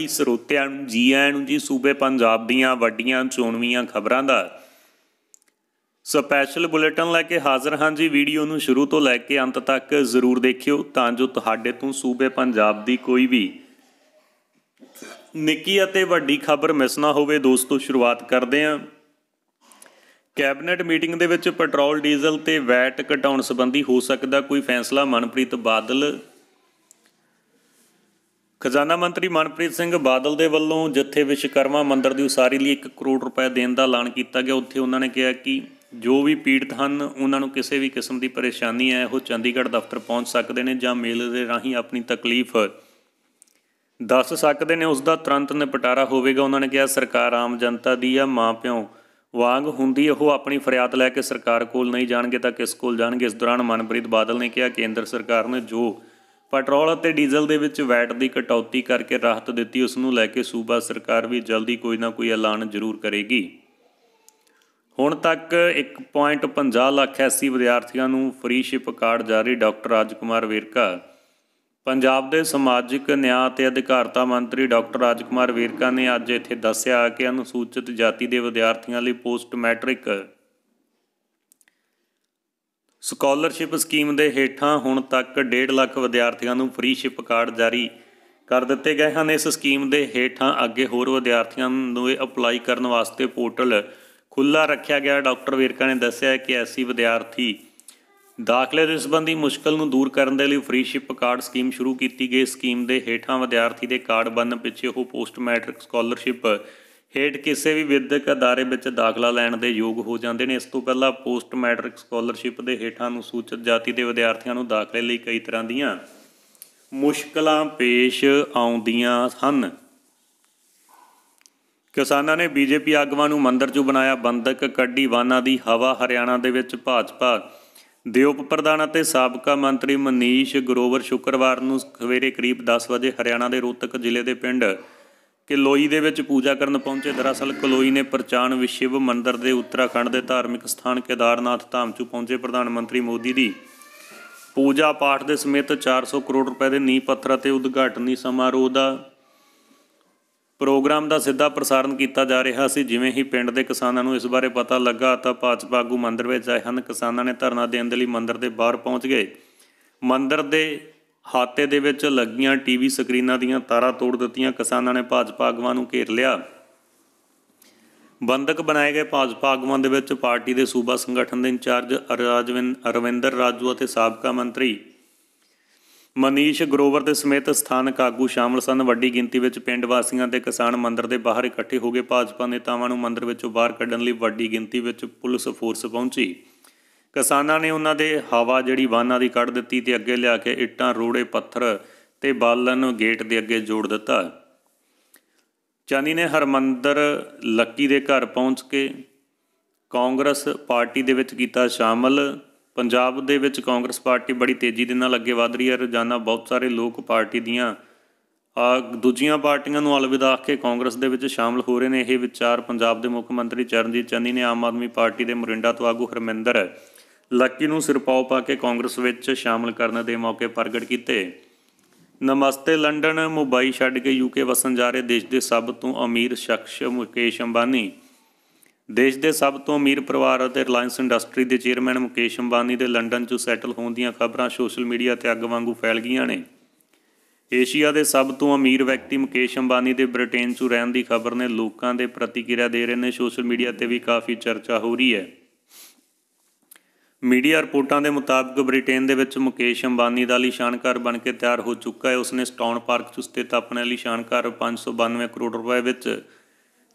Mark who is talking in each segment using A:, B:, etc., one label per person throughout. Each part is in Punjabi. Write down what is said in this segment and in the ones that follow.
A: ਹੀ ਸਰੋਤਿਆਂ ਨੂੰ ਜੀ ਆਇਆਂ ਨੂੰ ਜੀ ਸੂਬੇ ਪੰਜਾਬ ਦੀਆਂ ਵੱਡੀਆਂ ਚੋਣਵੀਆਂ ਖਬਰਾਂ ਦਾ ਸਪੈਸ਼ਲ ਬੁਲੇਟਿਨ ਲੈ ਕੇ ਹਾਜ਼ਰ ਹਾਂ ਜੀ ਵੀਡੀਓ ਨੂੰ ਸ਼ੁਰੂ ਤੋਂ ਲੈ ਕੇ ਅੰਤ ਤੱਕ ਜ਼ਰੂਰ ਦੇਖਿਓ ਤਾਂ ਜੋ ਤੁਹਾਡੇ ਤੋਂ ਸੂਬੇ ਪੰਜਾਬ ਦੀ ਕੋਈ ਵੀ ਨਿੱਕੀ ਅਤੇ ਵੱਡੀ ਖਬਰ ਮਿਸ ਨਾ ਹੋਵੇ ਦੋਸਤੋ ਸ਼ੁਰੂਆਤ ਕਰਦੇ ਹਾਂ ਕੈਬਨਿਟ ਮੀਟਿੰਗ ਦੇ ਵਿੱਚ ਪੈਟਰੋਲ ਡੀਜ਼ਲ ਤੇ ਵੈਟ ਘਟਾਉਣ ਸੰਬੰਧੀ ਹੋ ਸਕਦਾ ਕੋਈ ਫੈਸਲਾ ਮਨਪ੍ਰੀਤ ਬਾਦਲ ਖਜ਼ਾਨਾ ਮੰਤਰੀ ਮਨਪ੍ਰੀਤ ਸਿੰਘ ਬਾਦਲ ਦੇ ਵੱਲੋਂ ਜਿੱਥੇ ਵਿਸ਼ਕਰਮਾ ਮੰਦਿਰ ਦੀ ਉਸਾਰੀ ਲਈ 1 ਕਰੋੜ ਰੁਪਏ ਦੇਣ ਦਾ ਐਲਾਨ ਕੀਤਾ ਗਿਆ ਉੱਥੇ ਉਹਨਾਂ ਨੇ ਕਿਹਾ ਕਿ ਜੋ ਵੀ ਪੀੜਤ ਹਨ ਉਹਨਾਂ ਨੂੰ ਕਿਸੇ ਵੀ ਕਿਸਮ ਦੀ ਪਰੇਸ਼ਾਨੀ ਹੈ ਉਹ ਚੰਡੀਗੜ੍ਹ ਦਫ਼ਤਰ ਪਹੁੰਚ ਸਕਦੇ ਨੇ ਜਾਂ ਮੇਲ ਦੇ ਰਾਹੀਂ ਆਪਣੀ ਤਕਲੀਫ ਦੱਸ ਸਕਦੇ ਨੇ ਉਸ ਦਾ ਤੁਰੰਤ ਨਿਪਟਾਰਾ ਹੋਵੇਗਾ ਉਹਨਾਂ ਨੇ ਕਿਹਾ ਸਰਕਾਰ ਆਮ ਜਨਤਾ ਦੀ ਆ ਪਿਓ ਵਾਂਗ ਹੁੰਦੀ ਉਹ ਆਪਣੀ ਫਰਿਆਦ ਲੈ ਕੇ ਸਰਕਾਰ ਕੋਲ ਨਹੀਂ ਜਾਣਗੇ ਤਾਂ ਕਿਸ ਕੋਲ ਜਾਣਗੇ ਇਸ ਦੌਰਾਨ ਮਨਪ੍ਰੀਤ ਬਾਦਲ ਨੇ ਕਿਹਾ ਕੇਂਦਰ ਸਰਕਾਰ ਨੇ ਜੋ ਪੈਟਰੋਲ ਅਤੇ ਡੀਜ਼ਲ ਦੇ ਵਿੱਚ ਵੈਟ ਦੀ ਕਟੌਤੀ ਕਰਕੇ ਰਾਹਤ ਦਿੱਤੀ ਉਸ ਨੂੰ ਲੈ ਕੇ ਸੂਬਾ ਸਰਕਾਰ ਵੀ ਜਲਦੀ ਕੋਈ ਨਾ ਕੋਈ ਐਲਾਨ ਜ਼ਰੂਰ ਕਰੇਗੀ ਹੁਣ ਤੱਕ 1.50 ਲੱਖ ਐਸੀ ਵਿਦਿਆਰਥੀਆਂ ਨੂੰ ਫ੍ਰੀ ਸ਼ਿਪ ਕਾਰਡ ਜਾਰੀ ਡਾਕਟਰ ਰਾਜਕੁਮਾਰ ਵੇਰਕਾ ਪੰਜਾਬ ਦੇ ਸਮਾਜਿਕ ਨਿਆਂ ਅਤੇ ਅਧਿਕਾਰਤਾ ਮੰਤਰੀ ਡਾਕਟਰ ਰਾਜਕੁਮਾਰ ਵੇਰਕਾ ਨੇ ਅੱਜ ਇੱਥੇ ਦੱਸਿਆ ਕਿ ਅਨੁਸੂਚਿਤ ਜਾਤੀ ਦੇ ਵਿਦਿਆਰਥੀਆਂ ਲਈ ਪੋਸਟ ਮੈਟ੍ਰਿਕ ਸਕਾਲਰਸ਼ਿਪ ਸਕੀਮ ਦੇ ਹੇਠਾਂ ਹੁਣ ਤੱਕ 1.5 ਲੱਖ ਵਿਦਿਆਰਥੀਆਂ ਨੂੰ ਫ੍ਰੀ ਸ਼ਿਪ ਕਾਰਡ ਜਾਰੀ ਕਰ ਦਿੱਤੇ ਗਏ ਹਨ ਇਸ ਸਕੀਮ ਦੇ ਹੇਠਾਂ ਅੱਗੇ ਹੋਰ ਵਿਦਿਆਰਥੀਆਂ ਨੂੰ ਇਹ ਅਪਲਾਈ ਕਰਨ ਵਾਸਤੇ ਪੋਰਟਲ ਖੁੱਲਾ ਰੱਖਿਆ ਗਿਆ ਡਾਕਟਰ ਵੀਰਕਾ ਨੇ ਦੱਸਿਆ ਕਿ ਐਸੀ ਵਿਦਿਆਰਥੀ ਦਾਖਲੇ ਦੇ ਸੰਬੰਧੀ ਮੁਸ਼ਕਲ ਨੂੰ ਦੂਰ ਕਰਨ ਦੇ ਲਈ ਫ੍ਰੀ ਸ਼ਿਪ ਕਾਰਡ ਸਕੀਮ ਸ਼ੁਰੂ ਕੀਤੀ ਗਈ ਸਕੀਮ ਦੇ ਹੇਠਾਂ ਵਿਦਿਆਰਥੀ ਦੇ ਕਾਰਡ ਬਣਨ ਪਿੱਛੇ ਉਹ ਪੋਸਟ ਮੈਟ੍ਰਿਕ ਸਕਾਲਰਸ਼ਿਪ ਹੇਠ ਕਿਸੇ ਵੀ ਵਿਦਿਅਕ ਅਦਾਰੇ ਵਿੱਚ ਦਾਖਲਾ ਲੈਣ ਦੇ ਯੋਗ ਹੋ ਜਾਂਦੇ ਨੇ ਇਸ ਤੋਂ ਪਹਿਲਾਂ ਪੋਸਟ ਮੈਟ੍ਰਿਕ ਸਕਾਲਰਸ਼ਿਪ ਦੇ ਹੇਠਾਂ ਨੂੰ ਸੂਚਿਤ ਜਾਤੀ ਦੇ ਵਿਦਿਆਰਥੀਆਂ ਨੂੰ ਦਾਖਲੇ ਲਈ ਕਈ ਤਰ੍ਹਾਂ ਦੀਆਂ ਮੁਸ਼ਕਲਾਂ ਪੇਸ਼ ਆਉਂਦੀਆਂ ਹਨ ਕਿਸਾਨਾਂ ਨੇ ਬੀਜੇਪੀ ਆਗਵਾਂ ਨੂੰ ਮੰਦਰ 'ਚੋਂ ਬਣਾਇਆ ਬੰਦਕ ਕੱਢੀ ਵਾਨਾ ਦੀ ਹਵਾ ਹਰਿਆਣਾ ਦੇ ਵਿੱਚ ਭਾਜਪਾ ਦੇ ਉਪ ਪ੍ਰਧਾਨ ਅਤੇ ਸਾਬਕਾ ਮੰਤਰੀ ਮਨੀਸ਼ ਗਰੋਵਰ ਸ਼ੁੱਕਰਵਾਰ ਨੂੰ ਸਵੇਰੇ ਕਰੀਬ 10 ਵਜੇ ਹਰਿਆਣਾ ਦੇ ਰੋਹਤਕ ਜ਼ਿਲ੍ਹੇ ਦੇ ਪਿੰਡ ਕਿਲੋਈ ਦੇ ਵਿੱਚ ਪੂਜਾ ਕਰਨ ਪਹੁੰਚੇ ਦਰਅਸਲ ਕਲੋਈ ਨੇ ਪ੍ਰਚਾਨ ਵਿਸ਼ਿਵ ਮੰਦਿਰ ਦੇ ਉੱਤਰਾਖੰਡ ਦੇ ਧਾਰਮਿਕ ਸਥਾਨ ਕੇਦਾਰਨਾਥ ਧਾਮ 'ਚ ਪਹੁੰਚੇ ਪ੍ਰਧਾਨ ਮੰਤਰੀ ਮੋਦੀ ਦੀ ਪੂਜਾ ਪਾਠ ਦੇ ਸਮੇਤ 400 ਕਰੋੜ ਰੁਪਏ ਦੇ ਨੀਂਹ ਪੱਥਰ ਅਤੇ ਉਦਘਾਟਨੀ ਸਮਾਰੋਹ ਦਾ ਪ੍ਰੋਗਰਾਮ ਦਾ ਸਿੱਧਾ ਪ੍ਰਸਾਰਣ ਕੀਤਾ ਜਾ ਰਿਹਾ ਸੀ ਜਿਵੇਂ ਹੀ ਪਿੰਡ ਦੇ ਕਿਸਾਨਾਂ ਨੂੰ ਇਸ ਬਾਰੇ ਪਤਾ ਲੱਗਾ ਤਾਂ ਭਾਜਪਾ ਆਗੂ ਮੰਦਿਰ ਵਿੱਚ ਆਏ ਹਨ ਕਿਸਾਨਾਂ ਨੇ ਧਰਨਾ ਦੇਣ ਦੇ ਲਈ ਮੰਦਿਰ ਦੇ ਬਾਹਰ ਪਹੁੰਚ ਗਏ ਮੰਦਿਰ ਦੇ ਹਾਤੇ ਦੇ ਵਿੱਚ ਲੱਗੀਆਂ ਟੀਵੀ ਸਕਰੀਨਾਂ ਦੀਆਂ ਤਾਰਾਂ ਤੋੜ ਦਿੱਤੀਆਂ ਕਿਸਾਨਾਂ ਨੇ ਭਾਜਪਾ ਆਗੂਆਂ ਨੂੰ ਘੇਰ ਲਿਆ ਬੰਦਕ ਬਣਾਏ ਗਏ ਭਾਜਪਾ ਆਗੂਆਂ ਦੇ ਵਿੱਚ ਪਾਰਟੀ ਦੇ ਸੂਬਾ ਸੰਗਠਨ ਦੇ ਇੰਚਾਰਜ ਅਰਜਵਿੰਦ ਅਰਵਿੰਦਰ ਰਾਜੂ ਅਤੇ ਸਾਬਕਾ ਮੰਤਰੀ ਮਨੀਸ਼ ਗਰੋਵਰ ਦੇ ਸਮੇਤ ਸਥਾਨਕ ਆਗੂ ਸ਼ਾਮਲ ਸਨ ਵੱਡੀ ਗਿਣਤੀ ਵਿੱਚ ਪਿੰਡ ਵਾਸੀਆਂ ਤੇ ਕਿਸਾਨ ਮੰਦਰ ਦੇ ਬਾਹਰ ਇਕੱਠੇ ਹੋ ਗਏ ਭਾਜਪਾ ਨੇਤਾਵਾਂ ਨੂੰ ਮੰਦਰ ਵਿੱਚੋਂ ਬਾਹਰ ਕੱਢਣ ਲਈ ਵੱਡੀ ਗਿਣਤੀ ਵਿੱਚ ਪੁਲਿਸ ਫੋਰਸ ਪਹੁੰਚੀ ਕਿਸਾਨਾਂ ਨੇ ਉਹਨਾਂ ਦੇ ਹਵਾ ਜਿਹੜੀ ਵਾਹਨਾਂ ਦੀ ਕੱਢ ਦਿੱਤੀ ਤੇ ਅੱਗੇ ਲਿਆ ਕੇ ਇੱਟਾਂ ਰੋੜੇ ਪੱਥਰ ਤੇ ਬਾਲਣ ਨੂੰ ਗੇਟ ਦੇ ਅੱਗੇ ਜੋੜ ਦਿੱਤਾ ਚਾਨੀ ਨੇ ਹਰਮੰਦਰ ਲੱਕੀ ਦੇ ਘਰ ਪਹੁੰਚ ਕੇ ਕਾਂਗਰਸ ਪਾਰਟੀ ਦੇ ਵਿੱਚ ਕੀਤਾ ਸ਼ਾਮਲ ਪੰਜਾਬ ਦੇ ਵਿੱਚ ਕਾਂਗਰਸ ਪਾਰਟੀ ਬੜੀ ਤੇਜ਼ੀ ਦੇ ਨਾਲ ਅੱਗੇ ਵਧ ਰਹੀ ਹੈ ਰੋਜ਼ਾਨਾ ਬਹੁਤ ਸਾਰੇ ਲੋਕ ਪਾਰਟੀ ਦੀਆਂ ਆ ਦੂਜੀਆਂ ਪਾਰਟੀਆਂ ਨੂੰ ਅਲਵਿਦਾ ਆਖ ਕੇ ਕਾਂਗਰਸ ਦੇ ਵਿੱਚ ਸ਼ਾਮਲ ਹੋ ਰਹੇ ਨੇ ਇਹ ਵਿਚਾਰ ਪੰਜਾਬ ਦੇ ਮੁੱਖ ਮੰਤਰੀ ਚਰਨਜੀਤ ਚੰਨੀ ਨੇ ਆਮ ਆਦਮੀ ਪਾਰਟੀ ਦੇ ਮੋਰਿੰਡਾ ਤੋਂ ਆਗੂ ਹਰਮਿੰਦਰ ਲੱਕੀ ਨੂੰ ਸਿਰਪਾਉ ਪਾ ਕੇ ਕਾਂਗਰਸ ਵਿੱਚ ਸ਼ਾਮਲ ਕਰਨ ਦੇ ਮੌਕੇ ਪ੍ਰਗਟ ਕੀਤੇ ਨਮਸਤੇ ਲੰਡਨ ਮੁੰਬਈ ਛੱਡ ਕੇ ਯੂਕੇ ਵਸਣ ਜਾ ਰਹੇ ਦੇਸ਼ ਦੇ ਸਭ ਤੋਂ ਅਮੀਰ ਸ਼ਖਸ ਮੁਕੇਸ਼ ਅੰਬਾਨੀ ਦੇਸ਼ ਦੇ ਸਭ ਤੋਂ ਅਮੀਰ ਪਰਿਵਾਰ ਅਤੇ ਰਿਲਾਇੰਸ ਇੰਡਸਟਰੀ ਦੇ ਚੇਅਰਮੈਨ ਮੁਕੇਸ਼ ਅੰਬਾਨੀ ਦੇ ਲੰਡਨ 'ਚ ਸੈਟਲ ਹੋਣ ਦੀਆਂ ਖਬਰਾਂ ਸੋਸ਼ਲ ਮੀਡੀਆ ਤੇ ਅੱਗ ਵਾਂਗੂ ਫੈਲ ਗਈਆਂ ਨੇ ਏਸ਼ੀਆ ਦੇ ਸਭ ਤੋਂ ਅਮੀਰ ਵਿਅਕਤੀ ਮੁਕੇਸ਼ ਅੰਬਾਨੀ ਦੇ ਬ੍ਰਿਟੇਨ 'ਚ ਰਹਿਣ ਦੀ ਖਬਰ ਨੇ ਲੋਕਾਂ ਦੇ ਪ੍ਰਤੀਕਿਰਿਆ ਦੇ ਰਹੇ ਨੇ ਸੋਸ਼ਲ ਮੀਡੀਆ ਤੇ ਵੀ ਕਾਫੀ ਚਰਚਾ ਹੋ ਰਹੀ ਹੈ ਮੀਡੀਆ ਰਿਪੋਰਟਾਂ ਦੇ ਮੁਤਾਬਕ ਬ੍ਰਿਟੇਨ ਦੇ ਵਿੱਚ ਮੁਕੇਸ਼ ਅੰਬਾਨੀ ਦਾ ਲਿਸ਼ਾਨਕਾਰ ਬਣ ਕੇ ਤਿਆਰ ਹੋ ਚੁੱਕਾ ਹੈ ਉਸਨੇ ਸਟਾਉਨ ਪਾਰਕ 'ਚ ਸਥਿਤ ਆਪਣੇ ਲਿਸ਼ਾਨ 592 ਕਰੋੜ ਰੁਪਏ ਵਿੱਚ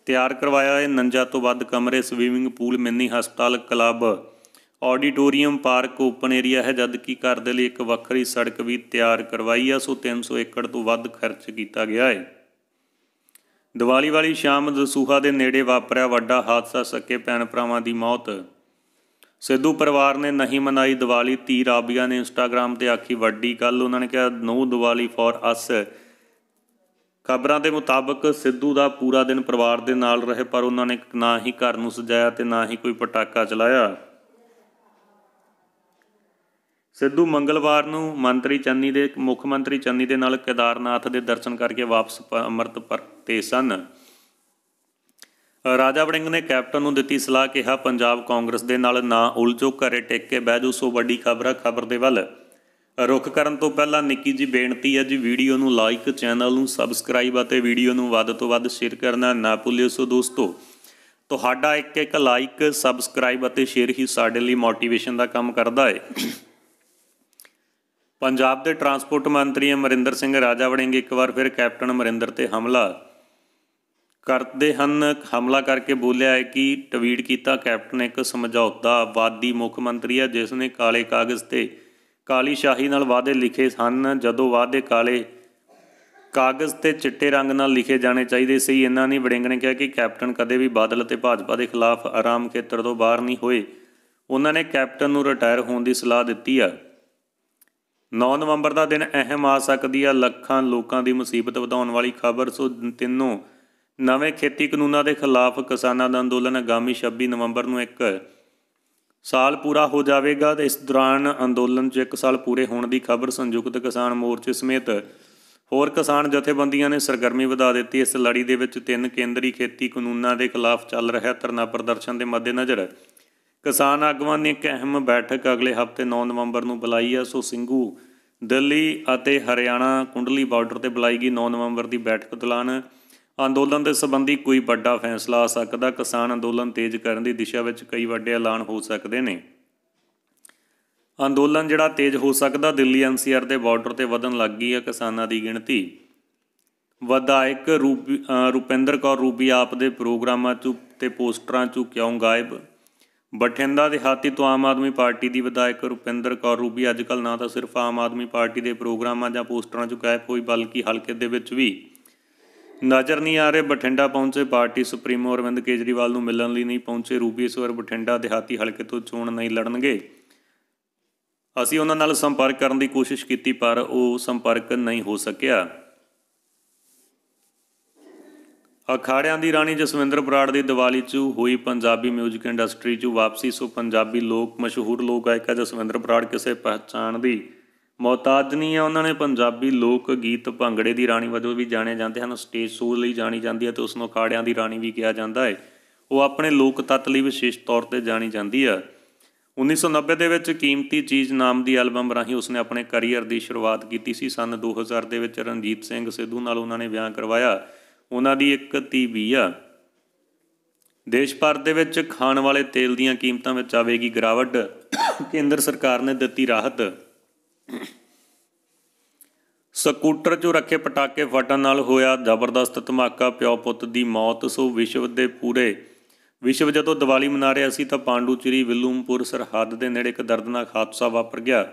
A: ਤਿਆਰ ਕਰਵਾਇਆ ਹੈ 49 ਤੋਂ ਵੱਧ ਕਮਰੇ ਸਵੀਮਿੰਗ ਪੂਲ ਮਿੰਨੀ ਹਸਪਤਾਲ club auditorium park open area ਹੈ ਜਦ ਕਿ ਘਰ ਦੇ ਲਈ ਇੱਕ ਵੱਖਰੀ ਸੜਕ ਵੀ ਤਿਆਰ ਕਰਵਾਈ ਆ ਸੋ 300 ਏਕੜ ਤੋਂ ਵੱਧ ਖਰਚ ਕੀਤਾ ਗਿਆ ਹੈ ਦੀਵਾਲੀ ਵਾਲੀ ਸ਼ਾਮ ਦਸੂਹਾ ਦੇ ਨੇੜੇ ਵਾਪਰਿਆ ਵੱਡਾ ਹਾਦਸਾ ਸਕੇ ਭੈਣ ਭਰਾਵਾਂ ਦੀ ਮੌਤ ਸਿੱਧੂ ਪਰਿਵਾਰ ਨੇ ਨਹੀਂ ਮਨਾਈ ਦੀਵਾਲੀ ਤੀ ਰਾਬੀਆ ਨੇ ਇੰਸਟਾਗ੍ਰam ਤੇ ਆਖੀ ਵੱਡੀ ਗੱਲ ਉਹਨਾਂ ਨੇ ਕਿਹਾ ਨੋ ਦੀਵਾਲੀ ਫॉर ਅਸ ਖਬਰਾਂ ਦੇ ਮੁਤਾਬਕ ਸਿੱਧੂ ਦਾ ਪੂਰਾ ਦਿਨ ਪਰਿਵਾਰ ਦੇ ਨਾਲ ਰਹੇ ਪਰ ਉਹਨਾਂ ਨੇ ਨਾ ਹੀ ਘਰ ਨੂੰ ਸਜਾਇਆ ਤੇ ਨਾ ਹੀ ਕੋਈ ਪਟਾਕਾ ਚਲਾਇਆ ਸਿੱਧੂ ਮੰਗਲਵਾਰ ਨੂੰ ਮੰਤਰੀ ਚੰਨੀ ਦੇ ਮੁੱਖ ਮੰਤਰੀ ਚੰਨੀ ਦੇ ਨਾਲ ਕੇਦਾਰਨਾਥ ਦੇ ਦਰਸ਼ਨ ਕਰਕੇ ਵਾਪਸ ਅਮਰਤਪੁਰ ਪਰਤੇ ਸਨ ਰਾਜਾ ਵੜਿੰਗ ਨੇ ਕੈਪਟਨ ਨੂੰ ਦਿੱਤੀ ਸਲਾਹ ਕਿਹਾ ਪੰਜਾਬ ਕਾਂਗਰਸ ਦੇ ਨਾਲ ਨਾ ਉਲਝੋ ਘਰੇ ਟਿਕ ਕੇ ਬਹਿ ਜੋ ਸੋ ਵੱਡੀ ਖਬਰ ਆ ਖਬਰ ਦੇ ਵੱਲ ਰੁਕ ਕਰਨ ਤੋਂ ਪਹਿਲਾਂ ਨਿੱਕੀ ਜੀ ਬੇਨਤੀ ਹੈ ਜੀ ਵੀਡੀਓ ਨੂੰ ਲਾਈਕ ਚੈਨਲ ਨੂੰ ਸਬਸਕ੍ਰਾਈਬ ਅਤੇ ਵੀਡੀਓ ਨੂੰ ਵੱਧ ਤੋਂ ਵੱਧ ਸ਼ੇਅਰ ਕਰਨਾ ਨਾ ਭੁੱਲਿਓ ਸੋ ਦੋਸਤੋ ਤੁਹਾਡਾ ਇੱਕ ਇੱਕ ਲਾਈਕ ਸਬਸਕ੍ਰਾਈਬ ਅਤੇ ਸ਼ੇਅਰ ਹੀ ਸਾਡੇ ਲਈ ਮੋਟੀਵੇਸ਼ਨ ਦਾ ਕੰਮ ਕਰਦਾ ਹੈ ਪੰਜਾਬ ਦੇ ਟਰਾਂਸਪੋਰਟ ਮੰਤਰੀ ਅਮਰਿੰਦਰ ਸਿੰਘ ਰਾਜਾ ਵੜਿੰਗ ਇੱਕ ਵਾਰ ਫਿਰ ਕੈਪਟਨ ਅਮਰਿੰਦਰ ਤੇ ਹਮਲਾ ਕਰਦੇ ਹਨ ਹਮਲਾ ਕਰਕੇ ਬੋਲਿਆ ਹੈ ਕਿ ਟਵੀਟ ਕੀਤਾ ਕੈਪਟਨ ਇੱਕ ਸਮਝੌਤਾ ਵਾਦੀ ਮੁੱਖ ਮੰਤਰੀ ਹੈ ਜਿਸ ਨੇ ਕਾਲੇ ਕਾਗਜ਼ ਤੇ ਕਾਲੀ ਸ਼ਾਹੀ ਨਾਲ ਵਾਅਦੇ ਲਿਖੇ ਹਨ ਜਦੋਂ ਵਾਅਦੇ ਕਾਲੇ ਕਾਗਜ਼ ਤੇ ਚਿੱਟੇ ਰੰਗ ਨਾਲ ਲਿਖੇ ਜਾਣੇ ਚਾਹੀਦੇ ਸੀ ਇਹਨਾਂ ਨੇ ਵੜਿੰਗ ਨੇ ਕਿਹਾ ਕਿ ਕੈਪਟਨ ਕਦੇ ਵੀ ਬਾਦਲ ਅਤੇ ਭਾਜਪਾ ਦੇ ਖਿਲਾਫ ਆਰਾਮ ਖੇਤਰ ਤੋਂ ਬਾਹਰ ਨਹੀਂ ਹੋਏ ਉਹਨਾਂ ਨੇ ਕੈਪਟਨ ਨੂੰ ਰਿਟਾਇਰ ਹੋਣ ਦੀ ਸਲਾਹ ਦਿੱਤੀ ਆ 9 ਨਵੰਬਰ ਦਾ ਦਿਨ ਅਹਿਮ ਆ ਸਕਦੀ ਆ ਲੱਖਾਂ ਲੋਕਾਂ ਦੀ ਮੁਸੀਬਤ ਵਧਾਉਣ ਵਾਲੀ ਖਬਰ ਸੋ ਤਿੰਨੋਂ ਨਵੇਂ ਖੇਤੀ ਕਾਨੂੰਨਾਂ ਦੇ ਖਿਲਾਫ ਕਿਸਾਨਾਂ ਦਾ ਅੰਦੋਲਨ ਆਗਾਮੀ 26 ਨਵੰਬਰ ਨੂੰ ਇੱਕ ਸਾਲ ਪੂਰਾ ਹੋ ਜਾਵੇਗਾ ਤੇ ਇਸ ਦੌਰਾਨ ਅੰਦੋਲਨ 'ਚ ਇੱਕ ਸਾਲ ਪੂਰੇ ਹੋਣ ਦੀ ਖਬਰ ਸੰਯੁਕਤ ਕਿਸਾਨ ਮੋਰਚੇ ਸਮੇਤ ਹੋਰ ਕਿਸਾਨ ਜਥੇਬੰਦੀਆਂ ਨੇ ਸਰਗਰਮੀ ਵਧਾ ਦਿੱਤੀ ਇਸ ਲੜੀ ਦੇ ਵਿੱਚ ਤਿੰਨ ਕੇਂਦਰੀ ਖੇਤੀ ਕਾਨੂੰਨਾਂ ਦੇ ਖਿਲਾਫ ਚੱਲ ਰਿਹਾ ਧਰਨਾ ਪ੍ਰਦਰਸ਼ਨ ਦੇ ਮੱਦੇਨਜ਼ਰ ਕਿਸਾਨ ਆਗੂਆਂ ਨੇ ਇੱਕ ਅਹਿਮ ਬੈਠਕ ਅਗਲੇ ਹਫਤੇ 9 ਨਵੰਬਰ ਨੂੰ ਬੁਲਾਈ ਹੈ ਸੋ ਸਿੰਘੂ ਦਿੱਲੀ ਅਤੇ ਹਰਿਆਣਾ ਕੁੰਡਲੀ ਬਾਰਡਰ ਤੇ ਬੁਲਾਈ ਗਈ 9 ਨਵੰਬਰ ਦੀ ਬੈਠਕ ਦੌਰਾਨ ਅੰਦੋਲਨ ਦੇ ਸੰਬੰਧੀ ਕੋਈ ਵੱਡਾ ਫੈਸਲਾ ਆ ਸਕਦਾ ਕਿਸਾਨ ਅੰਦੋਲਨ ਤੇਜ਼ ਕਰਨ ਦੀ ਦਿਸ਼ਾ ਵਿੱਚ ਕਈ ਵੱਡੇ ਐਲਾਨ ਹੋ ਸਕਦੇ ਨੇ ਅੰਦੋਲਨ ਜਿਹੜਾ ਤੇਜ਼ ਹੋ ਸਕਦਾ ਦਿੱਲੀ ਐਨਸੀਆਰ ਦੇ ਬਾਰਡਰ ਤੇ ਵਧਣ ਲੱਗ ਗਈ ਹੈ ਕਿਸਾਨਾਂ ਦੀ ਗਿਣਤੀ ਵਿਧਾਇਕ ਰੂਪਿੰਦਰ ਕੌਰ ਰੂਬੀ ਆਪ ਦੇ ਪ੍ਰੋਗਰਾਮਾਂ 'ਚ ਤੇ ਪੋਸਟਰਾਂ 'ਚ ਕਿਉਂ ਗਾਇਬ ਬਠਿੰਡਾ ਦੇ ਹਾਤੀ ਤੋਂ ਆਮ ਆਦਮੀ ਪਾਰਟੀ ਦੀ ਵਿਧਾਇਕ ਰੁਪਿੰਦਰ ਕੌਰ ਰੂਬੀ ਅੱਜਕੱਲ ਨਾ ਤਾਂ ਸਿਰਫ ਆਮ ਆਦਮੀ ਪਾਰਟੀ ਦੇ ਪ੍ਰੋਗਰਾਮਾਂ ਜਾਂ ਪੋਸਟਰਾਂ 'ਚ ਗਾਇਬ ਹੋਈ ਬਲਕਿ ਹਲਕੇ ਦੇ ਵਿੱਚ ਵੀ ਨਜ਼ਰ ਨਹੀਂ ਆ ਰਹੇ ਬਠਿੰਡਾ ਪਹੁੰਚੇ ਪਾਰਟੀ ਸੁਪਰੀਮੋ ਅਰਵਿੰਦ ਕੇਜਰੀਵਾਲ ਨੂੰ ਮਿਲਣ ਲਈ ਨਹੀਂ ਪਹੁੰਚੇ ਰੂਬੀ ਸਵਰ ਬਠਿੰਡਾ ਦਿਹਾਤੀ ਹਲਕੇ ਤੋਂ ਚੋਣ ਨਹੀਂ ਲੜਨਗੇ ਅਸੀਂ ਉਹਨਾਂ ਨਾਲ ਸੰਪਰਕ ਕਰਨ ਦੀ ਕੋਸ਼ਿਸ਼ ਕੀਤੀ ਪਰ ਉਹ ਸੰਪਰਕ ਨਹੀਂ ਹੋ ਸਕਿਆ ਅਖਾੜਿਆਂ ਦੀ ਰਾਣੀ ਜਸਵਿੰਦਰ ਬਰਾੜ ਦੀ ਦੀਵਾਲੀ 'ਚ ਹੋਈ ਪੰਜਾਬੀ 뮤직 ਇੰਡਸਟਰੀ 'ਚ ਵਾਪਸੀ ਸੋ ਪੰਜਾਬੀ ਲੋਕ ਮਸ਼ਹੂਰ ਲੋਕ ਗਾਇਕਾ ਜਸਵਿੰਦਰ ਬਰਾੜ ਕਿਸੇ ਪਛਾਣ ਦੀ ਮੌਤਾਜਨੀ ਆ ਉਹਨਾਂ ਨੇ ਪੰਜਾਬੀ ਲੋਕ ਗੀਤ ਭੰਗੜੇ ਦੀ ਰਾਣੀ ਵਜੋਂ ਵੀ ਜਾਣੇ ਜਾਂਦੇ ਹਨ ਸਟੇਜ ਸ਼ੋਅ ਲਈ ਜਾਣੀ ਜਾਂਦੀ ਹੈ ਤੇ ਉਸ ਨੂੰ ਕਾੜਿਆਂ ਦੀ ਰਾਣੀ ਵੀ ਕਿਹਾ ਜਾਂਦਾ ਹੈ ਉਹ ਆਪਣੇ ਲੋਕ ਤੱਤ ਲਈ ਵਿਸ਼ੇਸ਼ ਤੌਰ ਤੇ ਜਾਣੀ ਜਾਂਦੀ ਹੈ 1990 ਦੇ ਵਿੱਚ ਕੀਮਤੀ ਚੀਜ਼ ਨਾਮ ਦੀ ਐਲਬਮ ਰਾਹੀਂ ਉਸਨੇ ਆਪਣੇ ਕੈਰੀਅਰ ਦੀ ਸ਼ੁਰੂਆਤ ਕੀਤੀ ਸੀ ਸਨ 2000 ਦੇ ਵਿੱਚ ਰਣਜੀਤ ਸਿੰਘ ਸਿੱਧੂ ਨਾਲ ਉਹਨਾਂ ਨੇ ਵਿਆਹ ਕਰਵਾਇਆ ਉਹਨਾਂ ਦੀ ਇੱਕ ਧੀ ਵੀ ਆ ਦੇਸ਼ ਭਰ ਦੇ ਵਿੱਚ ਖਾਣ ਵਾਲੇ ਤੇਲ ਦੀਆਂ ਕੀਮਤਾਂ ਵਿੱਚ ਆਵੇਗੀ ਗਿਰਾਵਟ ਕੇਂਦਰ ਸਰਕਾਰ ਨੇ ਦਿੱਤੀ ਰਾਹਤ ਸਕੂਟਰ 'ਚੋਂ ਰੱਖੇ ਪਟਾਕੇ ਫਟਣ ਨਾਲ ਹੋਇਆ ਜ਼ਬਰਦਸਤ ਧਮਾਕਾ ਪਿਓ ਪੁੱਤ ਦੀ ਮੌਤ ਸੋ ਵਿਸ਼ਵ ਦੇ ਪੂਰੇ ਵਿਸ਼ਵ ਜਦੋਂ ਦੀਵਾਲੀ ਮਨਾ ਰਿਹਾ ਸੀ ਤਾਂ ਪਾਂਡੂਚਰੀ ਵਿਲੂਮਪੁਰ ਸਰਹੱਦ ਦੇ ਨੇੜੇ ਇੱਕ ਦਰਦਨਾਕ ਹਾਦਸਾ ਵਾਪਰ ਗਿਆ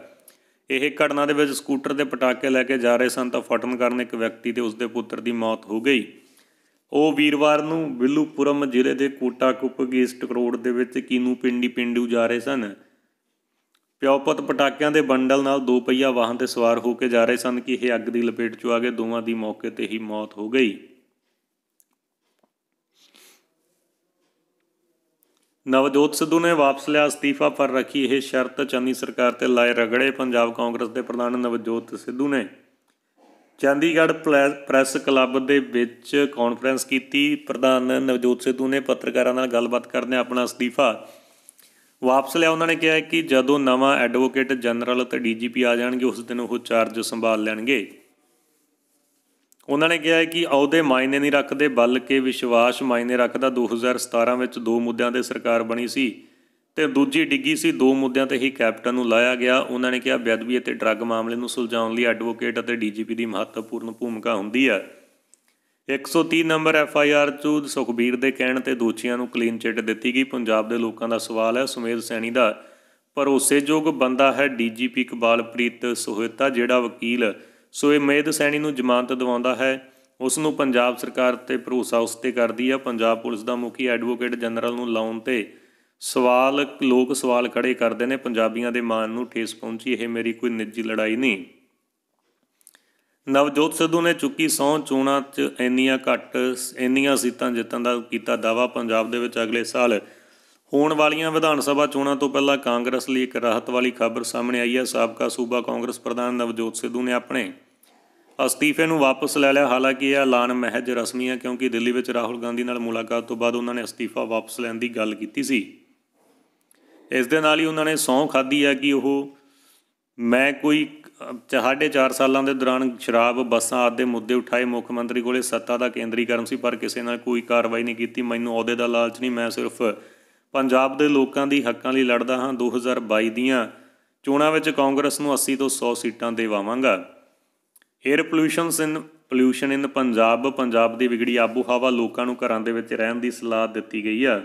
A: ਇਹ ਘਟਨਾ ਦੇ ਵਿੱਚ ਸਕੂਟਰ ਦੇ ਪਟਾਕੇ ਲੈ ਕੇ ਜਾ ਰਹੇ ਸਨ ਤਾਂ ਫਟਣ ਕਾਰਨ ਇੱਕ ਵਿਅਕਤੀ ਤੇ ਉਸਦੇ ਪੁੱਤਰ ਦੀ ਮੌਤ ਹੋ ਗਈ ਉਹ ਵੀਰਵਾਰ ਨੂੰ ਵਿਲੂਪੁਰਮ ਜ਼ਿਲ੍ਹੇ ਦੇ ਕੋਟਾਕੁੱਪ ਗੇਸਟ ਕਰੋੜ ਦੇ ਵਿੱਚ ਕੀਨੂ ਪਿੰਡੀ ਪਿੰਡੂ ਜਾ ਰਹੇ ਸਨ ਪਿਆਪਤ ਪਟਾਕਿਆਂ ਦੇ ਬੰਡਲ ਨਾਲ ਦੋ ਪਹੀਆ ਵਾਹਨ ਤੇ ਸਵਾਰ ਹੋ ਕੇ ਜਾ ਰਹੇ ਸਨ ਕਿ ਇਹ ਅੱਗ ਦੀ ਲਪੇਟ 'ਚ ਆ ਗਏ ਦੋਵਾਂ ਦੀ ਮੌਕੇ ਤੇ ਹੀ ਮੌਤ ਹੋ ਗਈ ਨਵਜੋਤ ਸਿੱਧੂ ਨੇ ਵਾਪਸ ਲਿਆ ਅਸਤੀਫਾ ਪਰ ਰੱਖੀ ਇਹ ਸ਼ਰਤ ਚੰਨੀ ਸਰਕਾਰ ਤੇ ਲਾਏ ਰਗੜੇ ਪੰਜਾਬ ਕਾਂਗਰਸ ਦੇ ਪ੍ਰਧਾਨ ਨਵਜੋਤ ਸਿੱਧੂ ਨੇ ਚੰਡੀਗੜ੍ਹ ਪ੍ਰੈਸ ਕਲੱਬ ਦੇ ਵਿੱਚ ਕਾਨਫਰੰਸ ਕੀਤੀ ਪ੍ਰਧਾਨ ਨਵਜੋਤ ਸਿੱਧੂ ਨੇ ਪੱਤਰਕਾਰਾਂ ਨਾਲ ਗੱਲਬਾਤ ਕਰਦੇ ਆਪਣਾ ਅਸਤੀਫਾ ਵਾਪਸ ਲਿਆ ਉਹਨਾਂ ਨੇ ਕਿਹਾ ਕਿ ਜਦੋਂ ਨਵਾਂ ਐਡਵੋਕੇਟ ਜਨਰਲ ਅਤੇ ਡੀਜੀਪੀ ਆ ਜਾਣਗੇ ਉਸ ਦਿਨ ਉਹ ਚਾਰਜ ਸੰਭਾਲ ਲੈਣਗੇ ਉਹਨਾਂ ਨੇ ਕਿਹਾ ਕਿ ਅਹੁਦੇ ਮਾਇਨੇ ਨਹੀਂ ਰੱਖਦੇ ਬਲਕਿ ਵਿਸ਼ਵਾਸ ਮਾਇਨੇ ਰੱਖਦਾ 2017 ਵਿੱਚ ਦੋ ਮੁੱਦਿਆਂ ਤੇ ਸਰਕਾਰ ਬਣੀ ਸੀ ਤੇ ਦੂਜੀ ਡਿੱਗੀ ਸੀ ਦੋ ਮੁੱਦਿਆਂ ਤੇ ਹੀ ਕੈਪਟਨ ਨੂੰ ਲਾਇਆ ਗਿਆ ਉਹਨਾਂ ਨੇ ਕਿਹਾ ਬੇਅਦਬੀ ਅਤੇ ਡਰੱਗ ਮਾਮਲੇ ਨੂੰ ਸੁਲਝਾਉਣ ਲਈ ਐਡਵੋਕੇਟ ਅਤੇ ਡੀਜੀਪੀ ਦੀ ਮਹੱਤਵਪੂਰਨ ਭੂਮਿਕਾ ਹੁੰਦੀ ਹੈ 130 ਨੰਬਰ ਐਫ ਆਈ ਆਰ ਚੂਦ ਸੁਖਬੀਰ ਦੇ ਕਹਿਣ ਤੇ ਦੋਚੀਆਂ ਨੂੰ ਕਲੀਨ ਚਿੱਟ ਦਿੱਤੀ ਗਈ ਪੰਜਾਬ ਦੇ ਲੋਕਾਂ ਦਾ ਸਵਾਲ ਹੈ ਸੁਮੇਧ ਸੈਣੀ ਦਾ ਭਰੋਸੇਯੋਗ ਬੰਦਾ ਹੈ ਡੀਜੀਪੀ ਇਕਬਾਲਪ੍ਰੀਤ ਸੋਹਿਤਾ ਜਿਹੜਾ ਵਕੀਲ ਸੁਮੇਧ ਸੈਣੀ ਨੂੰ ਜ਼ਮਾਨਤ ਦਿਵਾਉਂਦਾ ਹੈ ਉਸ ਨੂੰ ਪੰਜਾਬ ਸਰਕਾਰ ਤੇ ਭਰੋਸਾ ਉਸ ਤੇ ਕਰਦੀ ਆ ਪੰਜਾਬ ਪੁਲਿਸ ਦਾ ਮੁਖੀ ਐਡਵੋਕੇਟ ਜਨਰਲ ਨੂੰ ਲਾਉਣ ਤੇ ਸਵਾਲ ਲੋਕ ਸਵਾਲ ਖੜੇ ਕਰਦੇ ਨੇ ਪੰਜਾਬੀਆਂ ਦੇ ਮਾਨ ਨੂੰ ਠੇਸ ਪਹੁੰਚੀ ਇਹ ਮੇਰੀ ਕੋਈ ਨਿੱਜੀ ਲੜਾਈ ਨਹੀਂ ਨਵਜੋਤ ਸਿੱਧੂ ਨੇ ਚੁੱਕੀ ਸੌ ਚੋਣਾਂ 'ਚ ਇੰਨੀਆਂ ਘੱਟ ਇੰਨੀਆਂ ਸੀਟਾਂ ਜਿੱਤਣ ਦਾ ਕੀਤਾ ਦਾਵਾ ਪੰਜਾਬ ਦੇ ਵਿੱਚ ਅਗਲੇ ਸਾਲ ਹੋਣ ਵਾਲੀਆਂ ਵਿਧਾਨ ਸਭਾ ਚੋਣਾਂ ਤੋਂ ਪਹਿਲਾਂ ਕਾਂਗਰਸ ਲਈ ਇੱਕ ਰਾਹਤ ਵਾਲੀ ਖਬਰ ਸਾਹਮਣੇ ਆਈ ਹੈ ਸਾਬਕਾ ਸੂਬਾ ਕਾਂਗਰਸ ਪ੍ਰਧਾਨ ਨਵਜੋਤ ਸਿੱਧੂ ਨੇ ਆਪਣੇ ਅਸਤੀਫੇ ਨੂੰ ਵਾਪਸ ਲੈ ਲਿਆ ਹਾਲਾਂਕਿ ਇਹ ਐਲਾਨ ਮਹਿਜ ਰਸਮੀ ਹੈ ਕਿਉਂਕਿ ਦਿੱਲੀ ਵਿੱਚ ਰਾਹੁਲ ਗਾਂਧੀ ਨਾਲ ਮੁਲਾਕਾਤ ਤੋਂ ਬਾਅਦ ਉਹਨਾਂ ਨੇ ਅਸਤੀਫਾ ਵਾਪਸ ਲੈਣ ਦੀ ਗੱਲ ਕੀਤੀ ਸੀ ਇਸ ਦੇ ਨਾਲ ਹੀ ਉਹਨਾਂ ਨੇ ਸੌਂ ਖਾਦੀ ਹੈ ਕਿ ਉਹ ਮੈਂ ਕੋਈ ਸਾਢੇ 4 ਸਾਲਾਂ ਦੇ ਦੌਰਾਨ ਸ਼ਰਾਬ ਬੱਸਾਂ ਆਦਿ ਦੇ ਮੁੱਦੇ ਉਠਾਏ ਮੁੱਖ ਮੰਤਰੀ ਕੋਲੇ ਸੱਤਾ ਦਾ ਕੇਂਦਰੀਕਰਨ ਸੀ ਪਰ ਕਿਸੇ ਨਾਲ ਕੋਈ ਕਾਰਵਾਈ ਨਹੀਂ ਕੀਤੀ ਮੈਨੂੰ ਅਹੁਦੇ ਦਾ ਲਾਲਚ ਨਹੀਂ ਮੈਂ ਸਿਰਫ ਪੰਜਾਬ ਦੇ ਲੋਕਾਂ ਦੀ ਹੱਕਾਂ ਲਈ ਲੜਦਾ ਹਾਂ 2022 ਦੀਆਂ ਚੋਣਾਂ ਵਿੱਚ ਕਾਂਗਰਸ ਨੂੰ 80 ਤੋਂ 100 ਸੀਟਾਂ ਦੇਵਾਵਾਂਗਾ air pollution in pollution in Punjab Punjab ਦੀ ਵਿਗੜੀ ਆਬੂ ਹਵਾ ਲੋਕਾਂ ਨੂੰ ਘਰਾਂ ਦੇ ਵਿੱਚ ਰਹਿਣ ਦੀ ਸਲਾਹ ਦਿੱਤੀ ਗਈ ਆ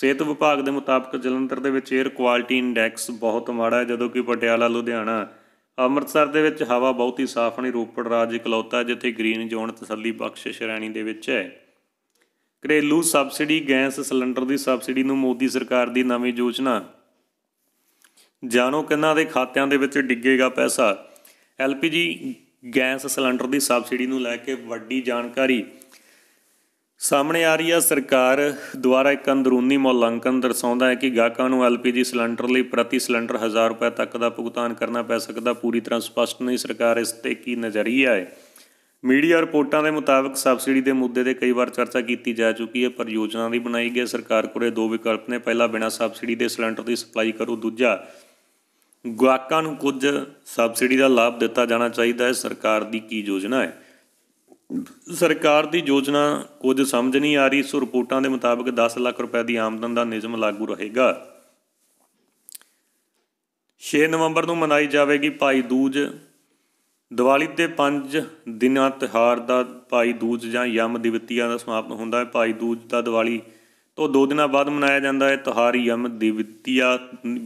A: ਸਿਹਤ ਵਿਭਾਗ ਦੇ ਮੁਤਾਬਕ ਜਲੰਧਰ ਦੇ ਵਿੱਚ 에ਅਰ ਕੁਆਲਿਟੀ ਇੰਡੈਕਸ ਬਹੁਤ ਮਾੜਾ ਹੈ ਜਦੋਂ ਕਿ ਪਟਿਆਲਾ ਲੁਧਿਆਣਾ ਅੰਮ੍ਰਿਤਸਰ ਦੇ ਵਿੱਚ ਹਵਾ ਬਹੁਤ ਹੀ ਸਾਫ਼ ਨਹੀਂ ਰੂਪੜ ਰਾਜ ਇਕਲੌਤਾ ਜਿੱਥੇ ਗ੍ਰੀਨ ਜ਼ੋਨ ਤਸੱਲੀ ਬਖਸ਼ ਸ਼੍ਰੇਣੀ ਦੇ ਵਿੱਚ ਹੈ ਘਰੇਲੂ ਸਬਸਿਡੀ ਗੈਸ ਸਿਲੰਡਰ ਦੀ ਸਬਸਿਡੀ ਨੂੰ ਮੋਦੀ ਸਰਕਾਰ ਦੀ ਨਵੀਂ ਯੋਜਨਾ ਜਾਣੋ ਕਿੰਨਾ ਦੇ ਖਾਤਿਆਂ ਦੇ ਵਿੱਚ ਡਿੱਗੇਗਾ ਪੈਸਾ ਐਲਪੀਜੀ ਗੈਸ ਸਿਲੰਡਰ ਦੀ ਸਬਸਿਡੀ ਨੂੰ ਲੈ ਕੇ ਵੱਡੀ ਜਾਣਕਾਰੀ ਸਾਹਮਣੇ ਆ ਰਹੀ ਆ ਸਰਕਾਰ ਦੁਆਰਾ ਇੱਕ ਅੰਦਰੂਨੀ ਮੁਲਾਂਕਣ ਦਰਸਾਉਂਦਾ ਹੈ ਕਿ ਗਾਹਕਾਂ ਨੂੰ ਐਲਪੀਜੀ ਸਿਲੰਡਰ ਲਈ ਪ੍ਰਤੀ ਸਿਲੰਡਰ 1000 ਰੁਪਏ ਤੱਕ ਦਾ ਭੁਗਤਾਨ ਕਰਨਾ ਪੈ ਸਕਦਾ ਪੂਰੀ ਤਰ੍ਹਾਂ ਸਪਸ਼ਟ ਨਹੀਂ ਸਰਕਾਰ ਇਸ ਤੇ ਕੀ ਨਜ਼ਰੀਆ ਹੈ ਮੀਡੀਆ ਰਿਪੋਰਟਾਂ ਦੇ ਮੁਤਾਬਕ ਸਬਸਿਡੀ ਦੇ ਮੁੱਦੇ ਤੇ ਕਈ ਵਾਰ ਚਰਚਾ ਕੀਤੀ ਜਾ ਚੁੱਕੀ ਹੈ ਪਰ ਯੋਜਨਾ ਦੀ ਬਣਾਈ ਗਈ ਸਰਕਾਰ ਕੋਲੇ ਦੋ ਵਿਕਲਪ ਨੇ ਪਹਿਲਾ ਬਿਨਾਂ ਸਬਸਿਡੀ ਦੇ ਸਿਲੰਡਰ ਦੀ ਸਪਲਾਈ ਕਰੋ ਦੂਜਾ ਗਾਹਕਾਂ ਨੂੰ ਕੁਝ ਸਬਸਿਡੀ ਦਾ ਲਾਭ ਦਿੱਤਾ ਜਾਣਾ ਚਾਹੀਦਾ ਹੈ ਸਰਕਾਰ ਦੀ ਕੀ ਯੋਜਨਾ ਹੈ ਸਰਕਾਰ ਦੀ ਯੋਜਨਾ ਕੁਝ ਸਮਝ ਨਹੀਂ ਆ ਰਹੀ ਸੋ ਰਿਪੋਰਟਾਂ ਦੇ ਮੁਤਾਬਕ 10 ਲੱਖ ਰੁਪਏ ਦੀ ਆਮਦਨ ਦਾ ਨਿਯਮ ਲਾਗੂ ਰਹੇਗਾ 6 ਨਵੰਬਰ ਨੂੰ ਮਨਾਈ ਜਾਵੇਗੀ ਭਾਈ ਦੂਜ ਦੀਵਾਲੀ ਤੇ 5 ਦਿਨਾਂ ਤਿਹਾਰ ਦਾ ਭਾਈ ਦੂਜ ਜਾਂ ਯਮ ਦਿਵਤੀਆ ਦਾ ਸਮਾਪਨ ਹੁੰਦਾ ਹੈ ਭਾਈ ਦੂਜ ਦਾ ਦੀਵਾਲੀ ਤੋਂ 2 ਦਿਨਾਂ ਬਾਅਦ ਮਨਾਇਆ ਜਾਂਦਾ ਹੈ ਤਿਹਾਰ ਯਮ ਦਿਵਤੀਆ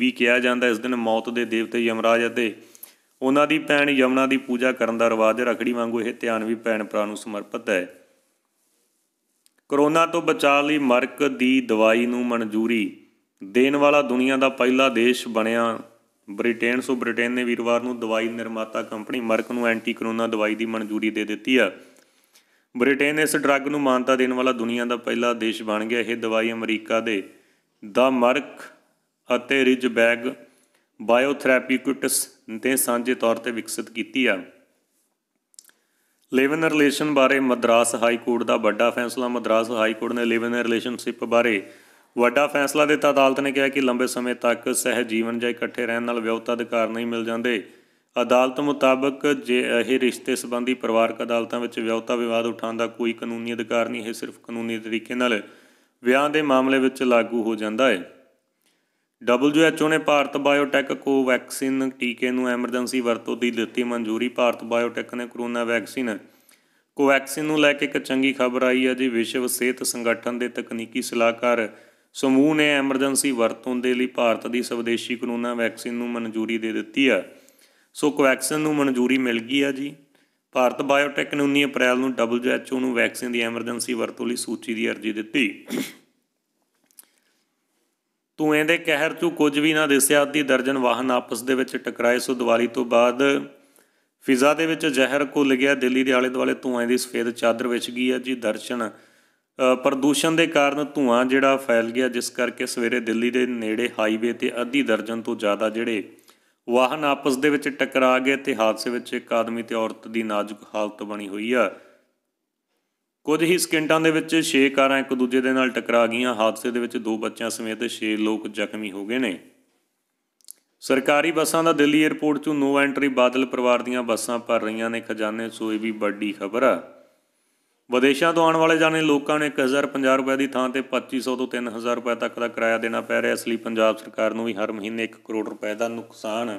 A: ਵੀ ਕਿਹਾ ਜਾਂਦਾ ਇਸ ਦਿਨ ਮੌਤ ਦੇ ਦੇਵਤੇ ਯਮਰਾਜ ਅਤੇ ਉਹਨਾਂ ਦੀ ਭੈਣ ਯਮਨਾ ਦੀ ਪੂਜਾ ਕਰਨ ਦਾ ਰਿਵਾਜ ਰਖੜੀ ਵਾਂਗੂ ਇਹ ਧਿਆਨ ਵੀ ਭੈਣ ਭਰਾ ਨੂੰ ਸਮਰਪਿਤ ਹੈ ਕਰੋਨਾ ਤੋਂ ਬਚਾਅ ਲਈ ਮਰਕ ਦੀ ਦਵਾਈ ਨੂੰ ਮਨਜ਼ੂਰੀ ਦੇਣ ਵਾਲਾ ਦੁਨੀਆ ਦਾ ਪਹਿਲਾ ਦੇਸ਼ ਬਣਿਆ ਬ੍ਰਿਟੇਨ ਸੋ ਬ੍ਰਿਟੇਨ ਨੇ ਵੀਰਵਾਰ ਨੂੰ ਦਵਾਈ ਨਿਰਮਾਤਾ ਕੰਪਨੀ ਮਰਕ ਨੂੰ ਐਂਟੀ ਕਰੋਨਾ ਦਵਾਈ ਦੀ ਮਨਜ਼ੂਰੀ ਦੇ ਦਿੱਤੀ ਆ ਬ੍ਰਿਟੇਨ ਇਸ ਡਰੱਗ ਨੂੰ ਮਾਨਤਾ ਦੇਣ ਵਾਲਾ ਦੁਨੀਆ ਦਾ ਪਹਿਲਾ ਦੇਸ਼ ਬਣ ਗਿਆ ਇਹ ਦਵਾਈ ਅਮਰੀਕਾ ਦੇ ਦਾ ਮਰਕ ਅਤੇ ਰਿਜਬੈਗ ਬਾਇਓਥੈਰੇਪਿਊਟਿਕਸ ਨੇ ਸਾਂਝੇ ਤੌਰ ਤੇ ਵਿਕਸਿਤ ਕੀਤੀ ਆ ਲਿਵਨ ਰਿਲੇਸ਼ਨ ਬਾਰੇ ਮਦਰਾਸ ਹਾਈ ਕੋਰਟ ਦਾ ਵੱਡਾ ਫੈਸਲਾ ਮਦਰਾਸ ਹਾਈ ਕੋਰਟ ਨੇ ਲਿਵਨ ਰਿਲੇਸ਼ਨਸ਼ਿਪ ਬਾਰੇ ਵੱਡਾ ਫੈਸਲਾ ਦਿੱਤਾ ਅਦਾਲਤ ਨੇ ਕਿਹਾ ਕਿ ਲੰਬੇ ਸਮੇਂ ਤੱਕ ਸਹਿ ਜੀਵਨ ਜਾਂ ਇਕੱਠੇ ਰਹਿਣ ਨਾਲ ਵਿਆਹਤਾ ਅਧਿਕਾਰ ਨਹੀਂ ਮਿਲ ਜਾਂਦੇ ਅਦਾਲਤ ਮੁਤਾਬਕ ਜੇ ਇਹ ਰਿਸ਼ਤੇ ਸੰਬੰਧੀ ਪਰਿਵਾਰਕ ਅਦਾਲਤਾਂ ਵਿੱਚ ਵਿਆਹਤਾ ਵਿਵਾਦ ਉਠਾਉਣ ਦਾ ਕੋਈ ਕਾਨੂੰਨੀ ਅਧਿਕਾਰ ਨਹੀਂ ਹੈ ਸਿਰਫ ਕਾਨੂੰਨੀ ਤਰੀਕੇ ਨਾਲ ਵਿਆਹ ਦੇ ਮਾਮਲੇ ਵਿੱਚ ਲਾਗੂ ਹੋ ਜਾਂਦਾ ਹੈ WHO ਨੇ ਭਾਰਤ ਬਾਇਓਟੈਕ ਕੋਵੈਕਸਿਨ ਟੀਕੇ ਨੂੰ ਐਮਰਜੈਂਸੀ ਵਰਤੋਂ ਦੀ ਦਿੱਤੀ ਮਨਜ਼ੂਰੀ ਭਾਰਤ ਬਾਇਓਟੈਕ ਨੇ ਕੋਰੋਨਾ ਵੈਕਸੀਨ ਕੋਵੈਕਸਿਨ ਨੂੰ ਲੈ ਕੇ ਇੱਕ ਚੰਗੀ ਖਬਰ ਆਈ ਹੈ ਜੀ ਵਿਸ਼ਵ ਸਿਹਤ ਸੰਗਠਨ ਦੇ ਤਕਨੀਕੀ ਸਲਾਹਕਾਰ ਸਮੂਹ ਨੇ ਐਮਰਜੈਂਸੀ ਵਰਤੋਂ ਦੇ ਲਈ ਭਾਰਤ ਦੀ ਸਵਦੇਸ਼ੀ ਕੋਰੋਨਾ ਵੈਕਸੀਨ ਨੂੰ ਮਨਜ਼ੂਰੀ ਦੇ ਦਿੱਤੀ ਆ ਸੋ ਕੋਵੈਕਸਿਨ ਨੂੰ ਮਨਜ਼ੂਰੀ ਮਿਲ ਗਈ ਆ ਜੀ ਭਾਰਤ ਬਾਇਓਟੈਕ ਨੇ 19 ਅਪ੍ਰੈਲ ਨੂੰ WHO ਨੂੰ ਵੈਕਸੀਨ ਦੀ ਐਮਰਜੈਂਸੀ ਵਰਤੋਂ ਲਈ ਸੂਚੀ ਦੀ ਅਰਜ਼ੀ ਦਿੱਤੀ ਧੂਏ ਦੇ ਕਹਿਰ ਤੋਂ ਕੁਝ ਵੀ ਨਾ ਦਿਸਿਆ ਅੱਧੀ ਦਰਜਨ ਵਾਹਨ ਆਪਸ ਦੇ ਵਿੱਚ ਟਕਰਾਏ ਸੋ ਦੀਵਾਲੀ ਤੋਂ ਬਾਅਦ ਫਿਜ਼ਾ ਦੇ ਵਿੱਚ ਜ਼ਹਿਰ ਘੁੱਲ ਗਿਆ ਦਿੱਲੀ ਦੇ ਆਲੇ ਦੁਆਲੇ ਧੂਏ ਦੀ ਸਫੇਦ ਚਾਦਰ ਵਿਛ ਗਈ ਹੈ ਜੀ ਦਰਸ਼ਨ ਪ੍ਰਦੂਸ਼ਣ ਦੇ ਕਾਰਨ ਧੂਆਂ ਜਿਹੜਾ ਫੈਲ ਗਿਆ ਜਿਸ ਕਰਕੇ ਸਵੇਰੇ ਦਿੱਲੀ ਦੇ ਨੇੜੇ ਹਾਈਵੇ ਤੇ ਅੱਧੀ ਦਰਜਨ ਤੋਂ ਜ਼ਿਆਦਾ ਜਿਹੜੇ ਵਾਹਨ ਆਪਸ ਦੇ ਵਿੱਚ ਟਕਰਾ ਗਏ ਤੇ ਹਾਦਸੇ ਵਿੱਚ ਇੱਕ ਆਦਮੀ ਤੇ ਔਰਤ ਦੀ ਨਾਜ਼ੁਕ ਹਾਲਤ ਬਣੀ ਹੋਈ ਆ ਕੁਝ ਹੀ ਸਕਿੰਟਾਂ ਦੇ ਵਿੱਚ 6 ਕਾਰਾਂ ਇੱਕ ਦੂਜੇ ਦੇ ਨਾਲ ਟਕਰਾ ਗਈਆਂ ਹਾਦਸੇ ਦੇ ਵਿੱਚ ਦੋ ਬੱਚਿਆਂ ਸਮੇਤ 6 ਲੋਕ ਜ਼ਖਮੀ ਹੋ ਗਏ ਨੇ ਸਰਕਾਰੀ ਬੱਸਾਂ ਦਾ ਦਿੱਲੀ 에ਅਰਪੋਰਟ ਤੋਂ ਨੋ ਐਂਟਰੀ ਬਾਦਲ ਪਰਿਵਾਰ ਦੀਆਂ ਬੱਸਾਂ ਭਰ ਰਹੀਆਂ ਨੇ ਖਜ਼ਾਨੇ ਸੋ ਇਹ ਵੀ ਵੱਡੀ ਖਬਰ ਆ ਵਿਦੇਸ਼ਾਂ ਤੋਂ ਆਉਣ ਵਾਲੇ ਜਾਣੇ ਲੋਕਾਂ ਨੂੰ 1050 ਰੁਪਏ ਦੀ ਥਾਂ ਤੇ 2500 ਤੋਂ 3000 ਰੁਪਏ ਤੱਕ ਦਾ ਕਿਰਾਇਆ ਦੇਣਾ ਪੈ ਰਿਹਾ ਇਸ ਲਈ ਪੰਜਾਬ ਸਰਕਾਰ ਨੂੰ ਵੀ ਹਰ ਮਹੀਨੇ 1 ਕਰੋੜ ਰੁਪਏ ਦਾ ਨੁਕਸਾਨ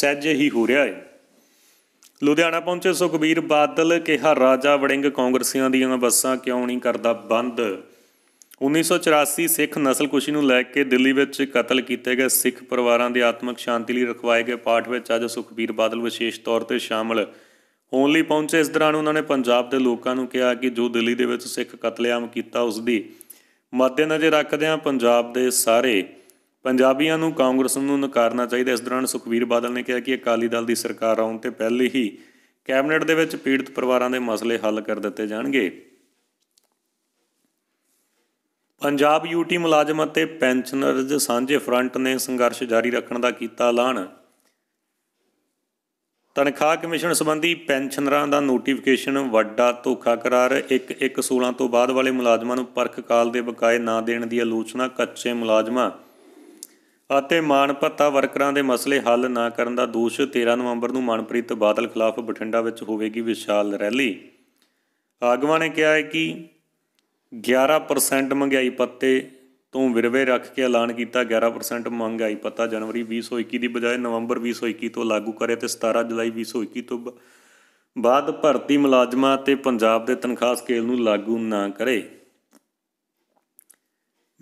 A: ਸਹਿਜੇ ਹੀ ਹੋ ਰਿਹਾ ਹੈ ਲੁਧਿਆਣਾ ਪਹੁੰਚੇ ਸੁਖਬੀਰ ਬਾਦਲ ਕਿਹਾ ਰਾਜਾ ਵੜਿੰਗ ਕਾਂਗਰਸੀਆਂ ਦੀਆਂ ਬੱਸਾਂ ਕਿਉਂ ਨਹੀਂ ਕਰਦਾ ਬੰਦ 1984 ਸਿੱਖ ਨਸਲਕੁਸ਼ੀ ਨੂੰ ਲੈ ਕੇ ਦਿੱਲੀ ਵਿੱਚ ਕਤਲ ਕੀਤੇ ਗਏ ਸਿੱਖ ਪਰਿਵਾਰਾਂ ਦੇ ਆਤਮਿਕ ਸ਼ਾਂਤੀ ਲਈ ਰਖਵਾਏ ਗਏ ਪਾਠ ਵਿੱਚ ਅੱਜ ਸੁਖਬੀਰ ਬਾਦਲ ਵਿਸ਼ੇਸ਼ ਤੌਰ ਤੇ ਸ਼ਾਮਲ ਹੋਣ ਲਈ ਪਹੁੰਚੇ ਇਸ ਦੌਰਾਨ ਉਹਨਾਂ ਨੇ ਪੰਜਾਬ ਦੇ ਲੋਕਾਂ ਨੂੰ ਕਿਹਾ ਕਿ ਜੋ ਦਿੱਲੀ ਦੇ ਵਿੱਚ ਸਿੱਖ ਕਤਲੇਆਮ ਕੀਤਾ ਉਸ ਦੀ ਮੱਦੇਨਜ਼ਰ ਰੱਖਦਿਆਂ ਪੰਜਾਬ ਦੇ ਸਾਰੇ ਪੰਜਾਬੀਆਂ ਨੂੰ ਕਾਂਗਰਸ ਨੂੰ ਨਕਾਰਨਾ ਚਾਹੀਦਾ ਇਸ ਦੌਰਾਨ ਸੁਖਵੀਰ ਬਾਦਲ ਨੇ ਕਿਹਾ ਕਿ ਅਕਾਲੀ ਦਲ ਦੀ ਸਰਕਾਰ ਆਉਣ ਤੇ ਪਹਿਲੇ ਹੀ ਕੈਬਨਿਟ ਦੇ ਵਿੱਚ ਪੀੜਤ ਪਰਿਵਾਰਾਂ ਦੇ ਮਸਲੇ ਹੱਲ ਕਰ ਦਿੱਤੇ ਜਾਣਗੇ ਪੰਜਾਬ ਯੂਟੀ ਮੁਲਾਜ਼ਮ ਅਤੇ ਪੈਨਸ਼ਨਰਜ਼ ਸਾਂਝੇ ਫਰੰਟ ਨੇ ਸੰਘਰਸ਼ ਜਾਰੀ ਰੱਖਣ ਦਾ ਕੀਤਾ ਐਲਾਨ ਤਨਖਾਹ ਕਮਿਸ਼ਨ ਸੰਬੰਧੀ ਪੈਨਸ਼ਨਰਾਂ ਦਾ ਨੋਟੀਫਿਕੇਸ਼ਨ ਵੱਡਾ ਧੋਖਾ ਕਰਾਰ 1116 16 ਤੋਂ ਬਾਅਦ ਵਾਲੇ ਮੁਲਾਜ਼ਮਾਂ ਨੂੰ ਪਰਖ ਕਾਲ ਦੇ ਬਕਾਏ ਨਾ ਦੇਣ ਦੀ ਆਲੋਚਨਾ ਕੱਚੇ ਮੁਲਾਜ਼ਮਾਂ ਅਤੇ ਮਾਨ ਭੱਤਾ ਵਰਕਰਾਂ ਦੇ ਮਸਲੇ ਹੱਲ ਨਾ ਕਰਨ ਦਾ ਦੋਸ਼ 13 ਨਵੰਬਰ ਨੂੰ ਮਨਪ੍ਰੀਤ ਬਾਦਲ ਖਿਲਾਫ ਬਠਿੰਡਾ ਵਿੱਚ ਹੋਵੇਗੀ ਵਿਸ਼ਾਲ ਰੈਲੀ ਆਗਵਾ ਨੇ ਕਿਹਾ ਹੈ ਕਿ 11% ਮਹਿੰਗਾਈ ਪੱਤੇ ਤੋਂ ਵਿਰਵੇ ਰੱਖ ਕੇ ਐਲਾਨ ਕੀਤਾ 11% ਮਹਿੰਗਾਈ ਪੱਤਾ ਜਨਵਰੀ 2021 ਦੀ ਬਜਾਏ ਨਵੰਬਰ 2021 ਤੋਂ ਲਾਗੂ ਕਰੇ ਤੇ 17 ਜੁਲਾਈ 2021 ਤੋਂ ਬਾਅਦ ਭਰਤੀ ਮੁਲਾਜ਼ਮਾਂ ਤੇ ਪੰਜਾਬ ਦੇ ਤਨਖਾਹ ਸਕੇਲ ਨੂੰ ਲਾਗੂ ਨਾ ਕਰੇ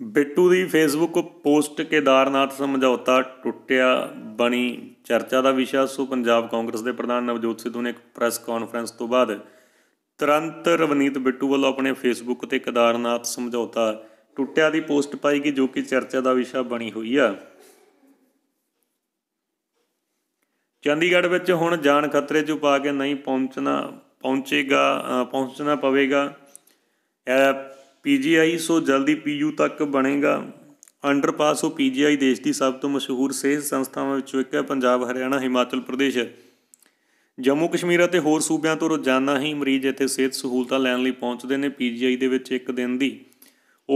A: ਬਿੱਟੂ ਦੀ ਫੇਸਬੁੱਕ ਪੋਸਟ ਕੇਦਾਰਨਾਥ ਸਮਝੌਤਾ ਟੁੱਟਿਆ ਬਣੀ ਚਰਚਾ ਦਾ ਵਿਸ਼ਾ ਸੋ ਪੰਜਾਬ ਕਾਂਗਰਸ ਦੇ ਪ੍ਰਧਾਨ ਨਵਜੋਤ ਸਿੱਧੂ ਨੇ ਇੱਕ ਪ੍ਰੈਸ ਕਾਨਫਰੰਸ ਤੋਂ ਬਾਅਦ ਤੁਰੰਤ ਰਵਨੀਤ ਬਿੱਟੂ ਵੱਲੋਂ ਆਪਣੇ ਫੇਸਬੁੱਕ ਤੇ ਕੇਦਾਰਨਾਥ ਸਮਝੌਤਾ ਟੁੱਟਿਆ ਦੀ ਪੋਸਟ ਪਾਈ ਗਈ ਜੋ ਕਿ ਚਰਚਾ ਦਾ ਵਿਸ਼ਾ ਬਣੀ ਹੋਈ ਆ ਚੰਡੀਗੜ੍ਹ ਵਿੱਚ ਹੁਣ ਜਾਨ ਖਤਰੇ 'ਚ ਪਾ ਕੇ ਨਹੀਂ ਪਹੁੰਚਣਾ ਪਹੁੰਚੇਗਾ ਪਹੁੰਚਣਾ ਪਵੇਗਾ ਪੀਜੀਆਈ ਸੋ ਜਲਦੀ ਪੀਯੂ ਤੱਕ ਬਣੇਗਾ ਅੰਡਰਪਾਸ ਉਹ ਪੀਜੀਆਈ ਦੇਸ਼ ਦੀ ਸਭ ਤੋਂ ਮਸ਼ਹੂਰ ਸਿਹਤ ਸੰਸਥਾਵਾਂ ਵਿੱਚੋਂ ਇੱਕ ਹੈ ਪੰਜਾਬ ਹਰਿਆਣਾ ਹਿਮਾਚਲ ਪ੍ਰਦੇਸ਼ ਜੰਮੂ ਕਸ਼ਮੀਰ ਅਤੇ ਹੋਰ ਸੂਬਿਆਂ ਤੋਂ ਰੋਜ਼ਾਨਾ ਹੀ ਮਰੀਜ਼ ਇੱਥੇ ਸਿਹਤ ਸਹੂਲਤਾਂ ਲੈਣ ਲਈ ਪਹੁੰਚਦੇ ਨੇ ਪੀਜੀਆਈ ਦੇ ਵਿੱਚ ਇੱਕ ਦਿਨ ਦੀ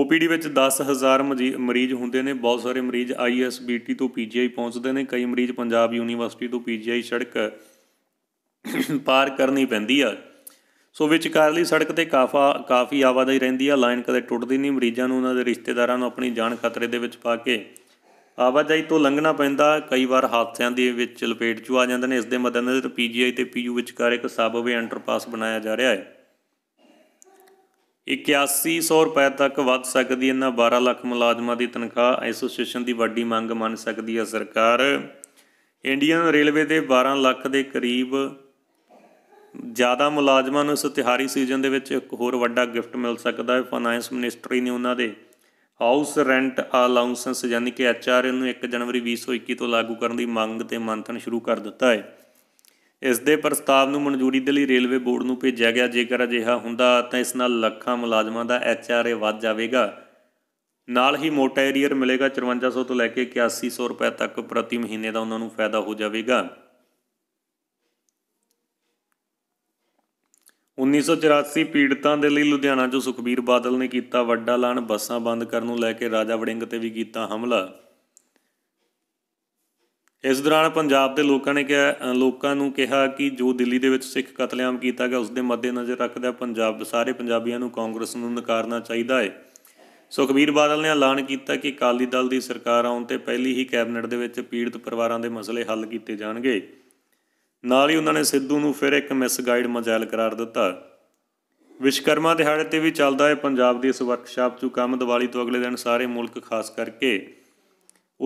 A: ਓਪੀਡੀ ਵਿੱਚ 10000 ਮਰੀਜ਼ ਹੁੰਦੇ ਨੇ ਬਹੁਤ ਸਾਰੇ ਮਰੀਜ਼ ਆਈਐਸਬੀਟੀ ਤੋਂ ਪੀਜੀਆਈ ਪਹੁੰਚਦੇ ਨੇ ਕਈ ਮਰੀਜ਼ ਪੰਜਾਬ ਯੂਨੀਵਰਸਿਟੀ ਤੋਂ ਪੀਜੀਆਈ ਸੜਕ ਪਾਰ ਕਰਨੀ ਪੈਂਦੀ ਆ ਸੋ ਵਿਚਕਾਰਲੀ ਸੜਕ ਤੇ ਕਾਫਾ ਕਾਫੀ ਆਵਾਜਾਈ ਰਹਿੰਦੀ ਆ ਲਾਈਨ ਕਦੇ ਟੁੱਟਦੀ ਨਹੀਂ ਮਰੀਜ਼ਾਂ ਨੂੰ ਉਹਨਾਂ ਦੇ ਰਿਸ਼ਤੇਦਾਰਾਂ ਨੂੰ ਆਪਣੀ ਜਾਨ ਖਤਰੇ ਦੇ ਵਿੱਚ ਪਾ ਕੇ ਆਵਾਜਾਈ ਤੋਂ ਲੰਘਣਾ ਪੈਂਦਾ ਕਈ ਵਾਰ ਹਾਦਸਿਆਂ ਦੇ ਵਿੱਚ ਲਪੇਟ 'ਚ ਆ ਜਾਂਦੇ ਨੇ ਇਸ ਦੇ ਮੱਦੇਨਜ਼ਰ ਪੀਜੀਆਈ ਤੇ ਪੀਯੂ ਵਿਚਕਾਰ ਇੱਕ ਸਬਵੇ ਅੰਡਰਪਾਸ ਬਣਾਇਆ ਜਾ ਰਿਹਾ ਹੈ 8100 ਰੁਪਏ ਤੱਕ ਵੱਧ ਸਕਦੀ ਇਹਨਾਂ 12 ਲੱਖ ਮੁਲਾਜ਼ਮਾਂ ਦੀ ਤਨਖਾਹ ਐਸੋਸੀਏਸ਼ਨ ਦੀ ਵੱਡੀ ਮੰਗ ਮੰਨ ਸਕਦੀ ਹੈ ਸਰਕਾਰ ਇੰਡੀਅਨ ਰੇਲਵੇ ਦੇ 12 ਲੱਖ ਦੇ ਕਰੀਬ ਜ਼ਿਆਦਾ ਮੁਲਾਜ਼ਮਾਂ ਨੂੰ ਇਸ ਤਿਹਾਰੀ ਸੀਜ਼ਨ ਦੇ ਵਿੱਚ ਇੱਕ ਹੋਰ ਵੱਡਾ ਗਿਫਟ ਮਿਲ ਸਕਦਾ ਹੈ ਫਾਈਨੈਂਸ ਮਿਨਿਸਟਰੀ ਨੇ ਉਹਨਾਂ ਦੇ ਹਾਊਸ ਰੈਂਟ ਅਲਾਉਂਸੈਂਸ ਯਾਨੀ ਕਿ ਐਚਆਰਏ ਨੂੰ 1 ਜਨਵਰੀ 2021 ਤੋਂ ਲਾਗੂ ਕਰਨ ਦੀ ਮੰਗ ਤੇ ਮੰਥਨ ਸ਼ੁਰੂ ਕਰ ਦਿੱਤਾ ਹੈ ਇਸ ਦੇ ਪ੍ਰਸਤਾਵ ਨੂੰ ਮਨਜ਼ੂਰੀ ਦੇ ਲਈ ਰੇਲਵੇ ਬੋਰਡ ਨੂੰ ਭੇਜਿਆ ਗਿਆ ਜੇਕਰ ਅਜਿਹਾ ਹੁੰਦਾ ਤਾਂ ਇਸ ਨਾਲ ਲੱਖਾਂ ਮੁਲਾਜ਼ਮਾਂ ਦਾ ਐਚਆਰਏ ਵੱਧ ਜਾਵੇਗਾ ਨਾਲ ਹੀ ਮੋਟਾ ਏਰੀਅਰ ਮਿਲੇਗਾ 5400 ਤੋਂ ਲੈ ਕੇ 8100 ਰੁਪਏ ਤੱਕ ਪ੍ਰਤੀ ਮਹੀਨੇ ਦਾ ਉਹਨਾਂ ਨੂੰ ਫਾਇਦਾ ਹੋ ਜਾਵੇਗਾ 1984 ਪੀੜਤਾਂ ਦੇ ਲਈ ਲੁਧਿਆਣਾ 'ਚ ਸੁਖਬੀਰ ਬਾਦਲ ਨੇ ਕੀਤਾ ਵੱਡਾ ਐਲਾਨ ਬੱਸਾਂ ਬੰਦ ਕਰਨ ਨੂੰ ਲੈ ਕੇ ਰਾਜਾ ਵੜਿੰਗ ਤੇ ਵੀ ਕੀਤਾ ਹਮਲਾ ਇਸ ਦੌਰਾਨ ਪੰਜਾਬ ਦੇ ਲੋਕਾਂ ਨੇ ਕਿਹਾ ਲੋਕਾਂ ਨੂੰ ਕਿਹਾ ਕਿ ਜੋ ਦਿੱਲੀ ਦੇ ਵਿੱਚ ਸਿੱਖ ਕਤਲੇਆਮ ਕੀਤਾ ਗਿਆ ਉਸ ਦੇ ਮੱਦੇਨਜ਼ਰ ਰੱਖਦਿਆਂ ਪੰਜਾਬ ਸਾਰੇ ਪੰਜਾਬੀਆਂ ਨੂੰ ਕਾਂਗਰਸ ਨੂੰ ਨਕਾਰਨਾ ਚਾਹੀਦਾ ਹੈ ਸੁਖਬੀਰ ਬਾਦਲ ਨੇ ਐਲਾਨ ਕੀਤਾ ਕਿ ਅਕਾਲੀ ਦਲ ਦੀ ਸਰਕਾਰ ਆਉਣ ਤੇ ਪਹਿਲੀ ਹੀ ਕੈਬਨਿਟ ਦੇ ਵਿੱਚ ਪੀੜਤ ਪਰਿਵਾਰਾਂ ਦੇ ਮਸਲੇ ਹੱਲ ਕੀਤੇ ਜਾਣਗੇ ਨਾਲ ਹੀ ਉਹਨਾਂ ਨੇ ਸਿੱਧੂ ਨੂੰ ਫਿਰ ਇੱਕ ਮਿਸ ਗਾਈਡ ਮਜਾਇਲ ਕਰਾਰ ਦਿੱਤਾ ਵਿਸ਼ਕਰਮਾ ਦਿਹਾੜੇ ਤੇ ਵੀ ਚੱਲਦਾ ਹੈ ਪੰਜਾਬ ਦੀ ਇਸ ਵਰਕਸ਼ਾਪ ਚੋਂ ਕੰਮ ਦੀਵਾਲੀ ਤੋਂ ਅਗਲੇ ਦਿਨ ਸਾਰੇ ਮੁਲਕ ਖਾਸ ਕਰਕੇ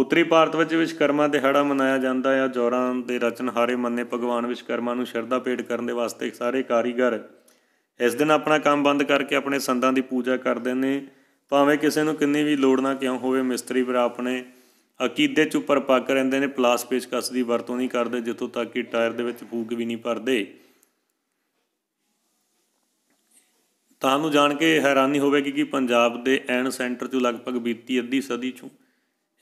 A: ਉੱਤਰੀ ਭਾਰਤ ਵਿੱਚ ਵਿਸ਼ਕਰਮਾ ਦਿਹਾੜਾ ਮਨਾਇਆ ਜਾਂਦਾ ਹੈ ਜੋਰਾਂ ਦੇ ਰਚਨਹਾਰੇ ਮੰਨੇ ਭਗਵਾਨ ਵਿਸ਼ਕਰਮਾ ਨੂੰ ਸ਼ਰਧਾ ਭੇਟ ਕਰਨ ਦੇ ਵਾਸਤੇ ਸਾਰੇ ਕਾਰੀਗਰ ਇਸ ਦਿਨ ਆਪਣਾ ਕੰਮ ਬੰਦ ਕਰਕੇ ਆਪਣੇ ਸੰਦਾਂ ਦੀ ਪੂਜਾ ਕਰਦੇ ਨੇ ਭਾਵੇਂ ਕਿਸੇ ਨੂੰ ਕਿੰਨੀ ਵੀ ਲੋੜ ਨਾ ਕਿਉਂ ਹੋਵੇ ਮਿਸਤਰੀ ਵੀਰ ਆਪਣੇ ਅਕੀਦੇ 'ਚ ਉੱਪਰ ਪੱਕ ਰਹਿੰਦੇ ਨੇ ਪਲਾਸ ਪੇਚਕਸ ਦੀ ਵਰਤੋਂ ਨਹੀਂ ਕਰਦੇ ਜਿੱਥੋਂ ਤੱਕ ਕਿ ਟਾਇਰ ਦੇ ਵਿੱਚ ਫੂਕ ਵੀ ਨਹੀਂ ਪਰਦੇ ਤੁਹਾਨੂੰ ਜਾਣ ਕੇ ਹੈਰਾਨੀ ਹੋਵੇਗੀ ਕਿ ਪੰਜਾਬ ਦੇ ਐਨ ਸੈਂਟਰ 'ਚੋਂ ਲਗਭਗ ਬੀਤੀ ਅੱਧੀ ਸਦੀ 'ਚੋਂ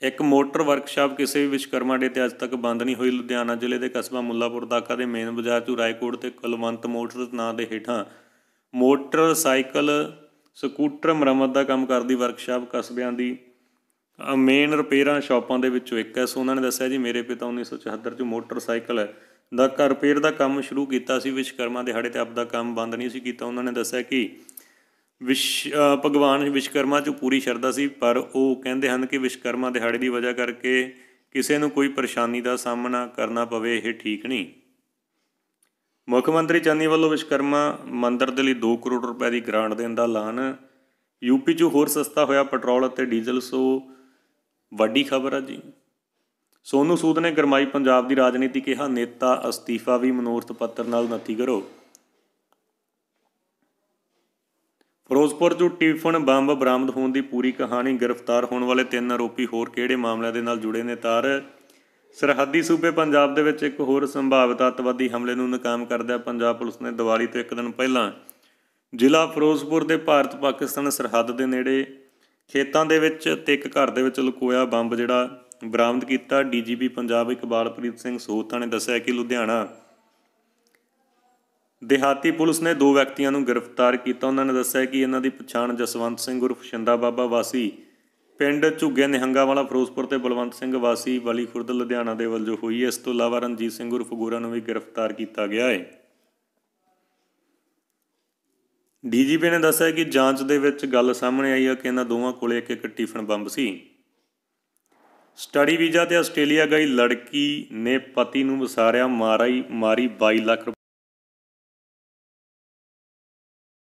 A: ਇੱਕ ਮੋਟਰ ਵਰਕਸ਼ਾਪ ਕਿਸੇ ਵੀ ਵਿਸ਼ਕਰਮਾ ਦੇ ਤੇ ਅੱਜ ਤੱਕ ਬੰਦ ਨਹੀਂ ਹੋਈ ਲੁਧਿਆਣਾ ਜ਼ਿਲ੍ਹੇ ਦੇ ਕਸਬਾ ਮੁੱਲਾਪੁਰ ਦਾਕਾ ਦੇ ਮੇਨ ਬਾਜ਼ਾਰ 'ਚੋਂ ਰਾਏਕੋਟ ਤੇ ਕੁਲਵੰਤ ਮੋਟਰਸ ਨਾਂ ਦੇ ਹੇਠਾਂ ਮੋਟਰਸਾਈਕਲ ਸਕੂਟਰ ਮੁਰੰਮਤ ਦਾ ਕੰਮ ਕਰਦੀ ਵਰਕਸ਼ਾਪ ਕਸਬਿਆਂ ਦੀ ਮੇਨ ਰਿਪੇਅਰਾਂ ਸ਼ਾਪਾਂ ਦੇ ਵਿੱਚੋਂ ਇੱਕ ਐ ਸੋ ਉਹਨਾਂ ਨੇ ਦੱਸਿਆ ਜੀ ਮੇਰੇ ਪਿਤਾ 1974 ਚ ਮੋਟਰਸਾਈਕਲ ਦਾ ਘਰ ਰਿਪੇਅਰ ਦਾ ਕੰਮ ਸ਼ੁਰੂ ਕੀਤਾ ਸੀ ਵਿਸ਼ਕਰਮਾ ਦਿਹਾੜੇ ਤੇ ਆਪਦਾ ਕੰਮ ਬੰਦ ਨਹੀਂ ਸੀ ਕੀਤਾ ਉਹਨਾਂ ਨੇ ਦੱਸਿਆ ਕਿ ਵਿਸ਼ ਭਗਵਾਨ ਵਿਸ਼ਕਰਮਾ ਚ ਪੂਰੀ ਸ਼ਰਧਾ ਸੀ ਪਰ ਉਹ ਕਹਿੰਦੇ ਹਨ ਕਿ ਵਿਸ਼ਕਰਮਾ ਦਿਹਾੜੇ ਦੀ ਵਜ੍ਹਾ ਕਰਕੇ ਕਿਸੇ ਨੂੰ ਕੋਈ ਪਰੇਸ਼ਾਨੀ ਦਾ ਸਾਹਮਣਾ ਕਰਨਾ ਪਵੇ ਇਹ ਠੀਕ ਨਹੀਂ ਮੁੱਖ ਮੰਤਰੀ ਚੰਨੀ ਵੱਲੋਂ ਵਿਸ਼ਕਰਮਾ ਮੰਦਰ ਦੇ ਲਈ 2 ਕਰੋੜ ਰੁਪਏ ਦੀ ਗ੍ਰਾਂਟ ਦੇਣ ਦਾ ਐਲਾਨ ਯੂਪੀ 'ਚ ਹੋਰ ਸਸਤਾ ਹੋਇਆ ਪੈਟਰੋਲ ਅਤੇ ਡੀਜ਼ਲ ਸੋ ਵੱਡੀ ਖਬਰ ਹੈ ਜੀ ਸੋਨੂ ਸੂਦ ਨੇ ਗਰਮਾਈ ਪੰਜਾਬ ਦੀ ਰਾਜਨੀਤੀ ਕਿਹਾ ਨੇਤਾ ਅਸਤੀਫਾ ਵੀ ਮਨੋਰਥ ਪੱਤਰ ਨਾਲ ਨਤੀ ਕਰੋ ਫਿਰੋਜ਼ਪੁਰ ਜੋ ਟਿਫਨ ਬੰਬ ਬਰਾਮਦ ਹੋਣ ਦੀ ਪੂਰੀ ਕਹਾਣੀ ਗ੍ਰਿਫਤਾਰ ਹੋਣ ਵਾਲੇ ਤਿੰਨ ਆਰੋਪੀ ਹੋਰ ਕਿਹੜੇ ਮਾਮਲਿਆਂ ਦੇ ਨਾਲ ਜੁੜੇ ਨੇ ਤਾਰ ਸਰਹੱਦੀ ਸੂਬੇ ਪੰਜਾਬ ਦੇ ਵਿੱਚ ਇੱਕ ਹੋਰ ਸੰਭਾਵਿਤ ਅਤਵਾਦੀ ਹਮਲੇ ਨੂੰ ਨਾਕਾਮ ਕਰਦਿਆ ਪੰਜਾਬ ਪੁਲਿਸ ਨੇ ਦੀਵਾਲੀ ਤੋਂ ਇੱਕ ਦਿਨ ਪਹਿਲਾਂ ਜ਼ਿਲ੍ਹਾ ਫਿਰੋਜ਼ਪੁਰ ਦੇ ਭਾਰਤ ਪਾਕਿਸਤਾਨ ਸਰਹੱਦ ਦੇ ਨੇੜੇ ਖੇਤਾਂ ਦੇ ਵਿੱਚ ਤੇ ਇੱਕ ਘਰ ਦੇ ਵਿੱਚ ਲੁਕੋਇਆ ਬੰਬ ਜਿਹੜਾ ਬਰਾਮਦ ਕੀਤਾ ਡੀਜੀਪੀ ਪੰਜਾਬ ਇਕਬਾਲਪ੍ਰੀਤ ਸਿੰਘ ਸੋਹਤਾ ਨੇ ਦੱਸਿਆ ਕਿ ਲੁਧਿਆਣਾ ਦਿਹਾਤੀ ਪੁਲਿਸ ਨੇ ਦੋ ਵਿਅਕਤੀਆਂ ਨੂੰ ਗ੍ਰਿਫਤਾਰ ਕੀਤਾ ਉਹਨਾਂ ਨੇ ਦੱਸਿਆ ਕਿ ਇਹਨਾਂ ਦੀ ਪਛਾਣ ਜਸਵੰਤ ਸਿੰਘ ਉਰਫ ਸ਼ਿੰਦਾ ਬਾਬਾ ਵਾਸੀ ਪਿੰਡ ਝੁੱਗੇ ਨਿਹੰਗਾ ਵਾਲਾ ਫਿਰੋਜ਼ਪੁਰ ਤੇ ਬਲਵੰਤ ਸਿੰਘ ਵਾਸੀ ਬਲੀ ਖੁਰਦ ਲੁਧਿਆਣਾ ਦੇ ਜੋ ਹੋਈ ਇਸ ਤੋਂ ਇਲਾਵਾ ਰਣਜੀਤ ਸਿੰਘ ਉਰਫ ਗੋਰਾ ਨੂੰ ਵੀ ਗ੍ਰਿਫਤਾਰ ਕੀਤਾ ਗਿਆ ਹੈ ਡੀਜੀਪੀ ਨੇ ਦੱਸਿਆ ਕਿ ਜਾਂਚ ਦੇ ਵਿੱਚ ਗੱਲ ਸਾਹਮਣੇ ਆਈ ਹੈ ਕਿ ਇਹਨਾਂ ਦੋਵਾਂ ਕੋਲੇ ਇੱਕ ਇੱਕ ਟਿਫਨ ਬੰਬ ਸੀ ਸਟੱਡੀ ਵੀਜ਼ਾ ਤੇ ਆਸਟ੍ਰੇਲੀਆ ਗਈ ਲੜਕੀ ਨੇ ਪਤੀ ਨੂੰ ਵਸਾਰਿਆ ਮਾਰਾਈ ਮਾਰੀ 22 ਲੱਖ